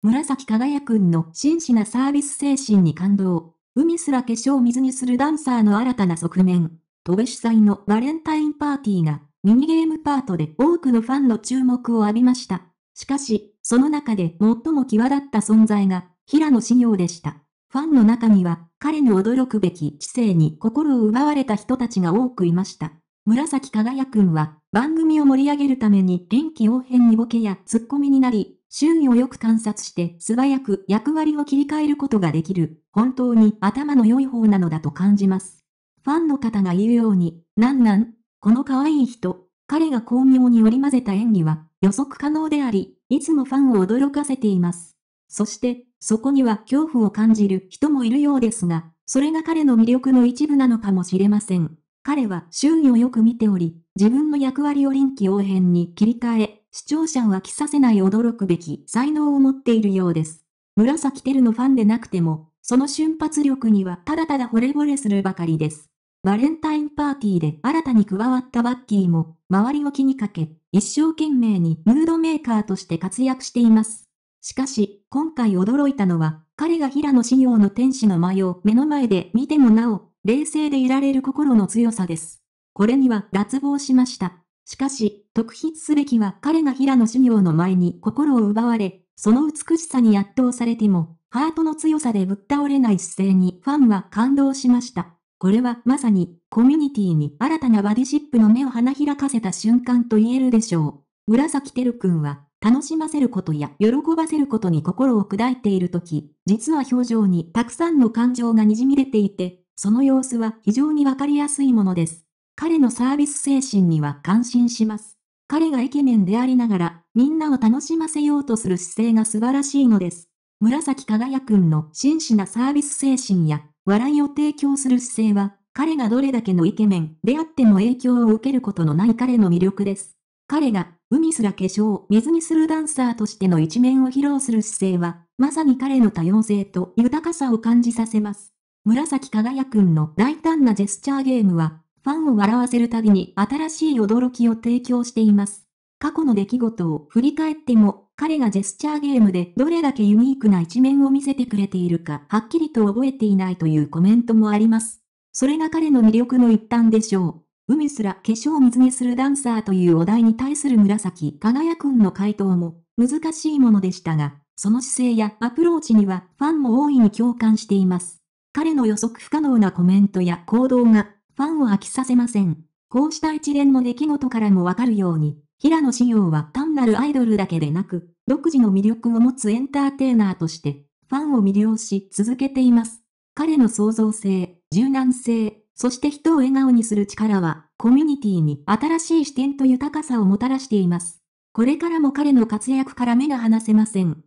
紫輝くんの真摯なサービス精神に感動。海すら化粧水にするダンサーの新たな側面。戸部主催のバレンタインパーティーがミニゲームパートで多くのファンの注目を浴びました。しかし、その中で最も際立った存在が平野紫耀でした。ファンの中には彼の驚くべき知性に心を奪われた人たちが多くいました。紫輝くんは、番組を盛り上げるために臨機応変にボケやツッコミになり、周囲をよく観察して素早く役割を切り替えることができる、本当に頭の良い方なのだと感じます。ファンの方が言うように、なんなんこの可愛い人、彼が巧妙に織り交ぜた演技は予測可能であり、いつもファンを驚かせています。そして、そこには恐怖を感じる人もいるようですが、それが彼の魅力の一部なのかもしれません。彼は周囲をよく見ており、自分の役割を臨機応変に切り替え、視聴者を飽きさせない驚くべき才能を持っているようです。紫テルのファンでなくても、その瞬発力にはただただ惚れ惚れするばかりです。バレンタインパーティーで新たに加わったバッキーも、周りを気にかけ、一生懸命にムードメーカーとして活躍しています。しかし、今回驚いたのは、彼が平野紫耀の天使の舞を目の前で見てもなお、冷静でいられる心の強さです。これには脱帽しました。しかし、特筆すべきは彼が平野修行の前に心を奪われ、その美しさに圧倒されても、ハートの強さでぶっ倒れない姿勢にファンは感動しました。これはまさにコミュニティに新たなバディシップの目を花開かせた瞬間と言えるでしょう。紫てるくんは楽しませることや喜ばせることに心を砕いているとき、実は表情にたくさんの感情がにじみ出ていて、その様子は非常にわかりやすいものです。彼のサービス精神には感心します。彼がイケメンでありながら、みんなを楽しませようとする姿勢が素晴らしいのです。紫輝くんの真摯なサービス精神や、笑いを提供する姿勢は、彼がどれだけのイケメンであっても影響を受けることのない彼の魅力です。彼が、海すら化粧を水にするダンサーとしての一面を披露する姿勢は、まさに彼の多様性と豊かさを感じさせます。紫輝くんの大胆なジェスチャーゲームは、ファンを笑わせるたびに新しい驚きを提供しています。過去の出来事を振り返っても、彼がジェスチャーゲームでどれだけユニークな一面を見せてくれているかはっきりと覚えていないというコメントもあります。それが彼の魅力の一端でしょう。海すら化粧水にするダンサーというお題に対する紫輝くんの回答も難しいものでしたが、その姿勢やアプローチにはファンも大いに共感しています。彼の予測不可能なコメントや行動が、ファンを飽きさせません。こうした一連の出来事からもわかるように、平野紫耀は単なるアイドルだけでなく、独自の魅力を持つエンターテイナーとして、ファンを魅了し続けています。彼の創造性、柔軟性、そして人を笑顔にする力は、コミュニティに新しい視点と豊かさをもたらしています。これからも彼の活躍から目が離せません。